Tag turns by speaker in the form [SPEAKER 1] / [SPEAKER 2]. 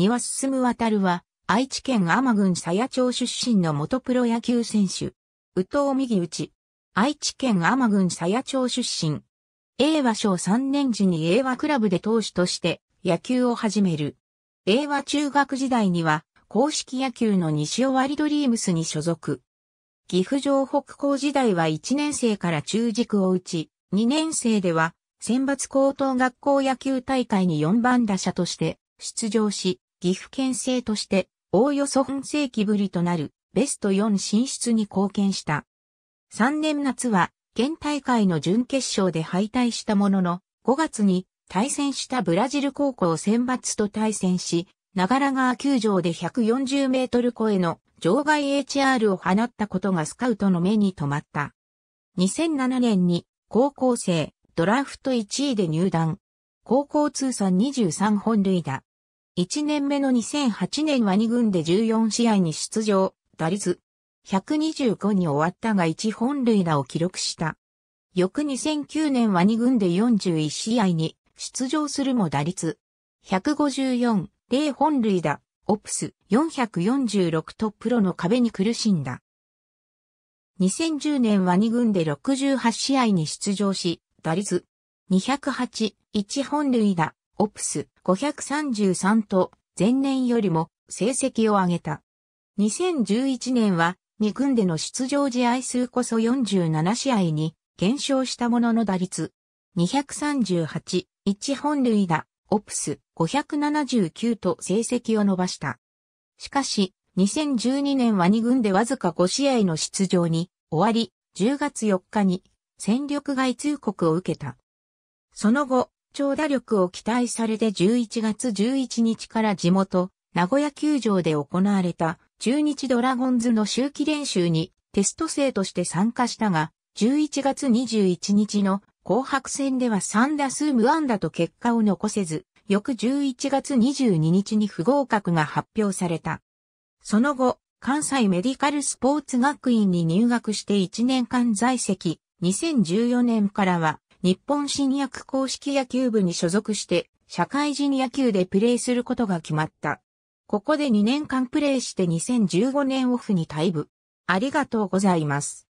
[SPEAKER 1] 庭羽進渡は、愛知県天郡佐野町出身の元プロ野球選手。宇藤右内。愛知県天郡佐野町出身。英和小3年時に英和クラブで投手として野球を始める。英和中学時代には公式野球の西尾割ドリームスに所属。岐阜城北高時代は1年生から中軸を打ち、2年生では選抜高等学校野球大会に4番打者として出場し、岐阜県政として、おおよそ本世紀ぶりとなるベスト4進出に貢献した。3年夏は、県大会の準決勝で敗退したものの、5月に対戦したブラジル高校選抜と対戦し、長良川球場で140メートル超えの場外 HR を放ったことがスカウトの目に留まった。2007年に高校生ドラフト1位で入団。高校通算23本塁打。1年目の2008年は2軍で14試合に出場、打率125に終わったが1本塁打を記録した。翌2009年は2軍で41試合に出場するも打率154、0本塁打、オプス446とプロの壁に苦しんだ。2010年は2軍で68試合に出場し、打率208、1本塁打、オプス533と前年よりも成績を上げた。2011年は2軍での出場試合数こそ47試合に減少したものの打率238、1本塁打、オプス579と成績を伸ばした。しかし、2012年は2軍でわずか5試合の出場に終わり、10月4日に戦力外通告を受けた。その後、長打力を期待されて11月11日から地元、名古屋球場で行われた中日ドラゴンズの周期練習にテスト生として参加したが、11月21日の紅白戦では3打数無安打と結果を残せず、翌11月22日に不合格が発表された。その後、関西メディカルスポーツ学院に入学して1年間在籍、2014年からは日本新薬公式野球部に所属して、社会人野球でプレーすることが決まった。ここで2年間プレーして2015年オフに退部。ありがとうございます。